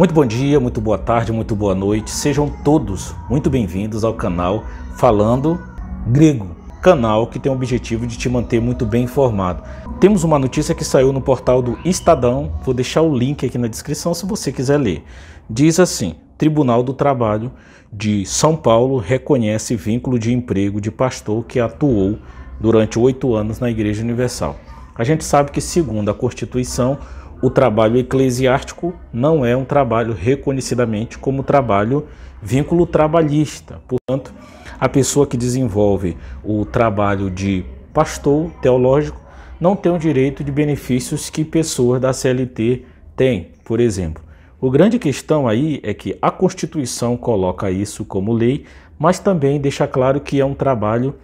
Muito bom dia, muito boa tarde, muito boa noite. Sejam todos muito bem-vindos ao canal Falando Grego, canal que tem o objetivo de te manter muito bem informado. Temos uma notícia que saiu no portal do Estadão, vou deixar o link aqui na descrição se você quiser ler. Diz assim: Tribunal do Trabalho de São Paulo reconhece vínculo de emprego de pastor que atuou durante oito anos na Igreja Universal. A gente sabe que, segundo a Constituição, o trabalho eclesiástico não é um trabalho reconhecidamente como trabalho vínculo trabalhista. Portanto, a pessoa que desenvolve o trabalho de pastor teológico não tem o direito de benefícios que pessoas da CLT têm, por exemplo. O grande questão aí é que a Constituição coloca isso como lei, mas também deixa claro que é um trabalho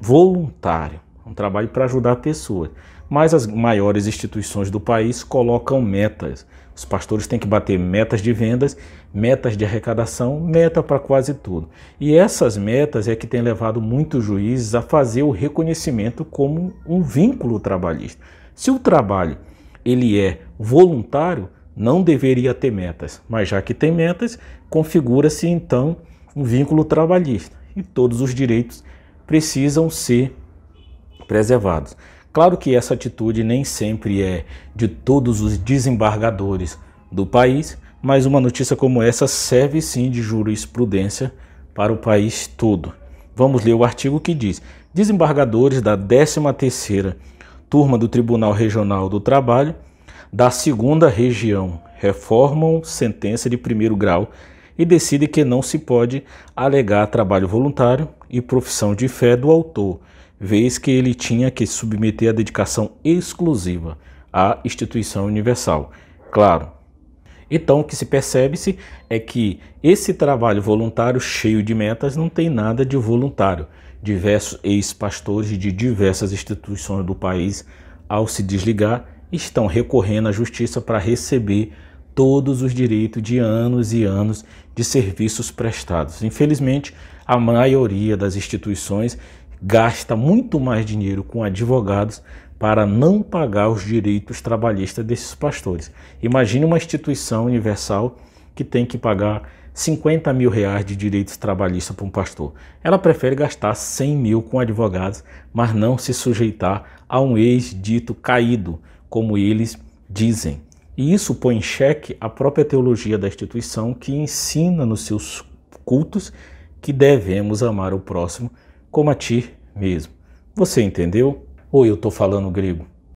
voluntário um trabalho para ajudar pessoas. Mas as maiores instituições do país colocam metas. Os pastores têm que bater metas de vendas, metas de arrecadação, meta para quase tudo. E essas metas é que tem levado muitos juízes a fazer o reconhecimento como um vínculo trabalhista. Se o trabalho ele é voluntário, não deveria ter metas, mas já que tem metas, configura-se então um vínculo trabalhista e todos os direitos precisam ser preservados. Claro que essa atitude nem sempre é de todos os desembargadores do país, mas uma notícia como essa serve sim de jurisprudência para o país todo. Vamos ler o artigo que diz: Desembargadores da 13ª turma do Tribunal Regional do Trabalho da 2 Região reformam sentença de primeiro grau e decidem que não se pode alegar trabalho voluntário e profissão de fé do autor vez que ele tinha que submeter a dedicação exclusiva à instituição universal. Claro. Então, o que se percebe-se é que esse trabalho voluntário cheio de metas não tem nada de voluntário. Diversos ex-pastores de diversas instituições do país, ao se desligar, estão recorrendo à justiça para receber todos os direitos de anos e anos de serviços prestados. Infelizmente, a maioria das instituições gasta muito mais dinheiro com advogados para não pagar os direitos trabalhistas desses pastores. Imagine uma instituição universal que tem que pagar 50 mil reais de direitos trabalhistas para um pastor. Ela prefere gastar 100 mil com advogados, mas não se sujeitar a um ex-dito caído, como eles dizem. E isso põe em xeque a própria teologia da instituição que ensina nos seus cultos que devemos amar o próximo como a ti mesmo. Você entendeu? Ou eu estou falando grego?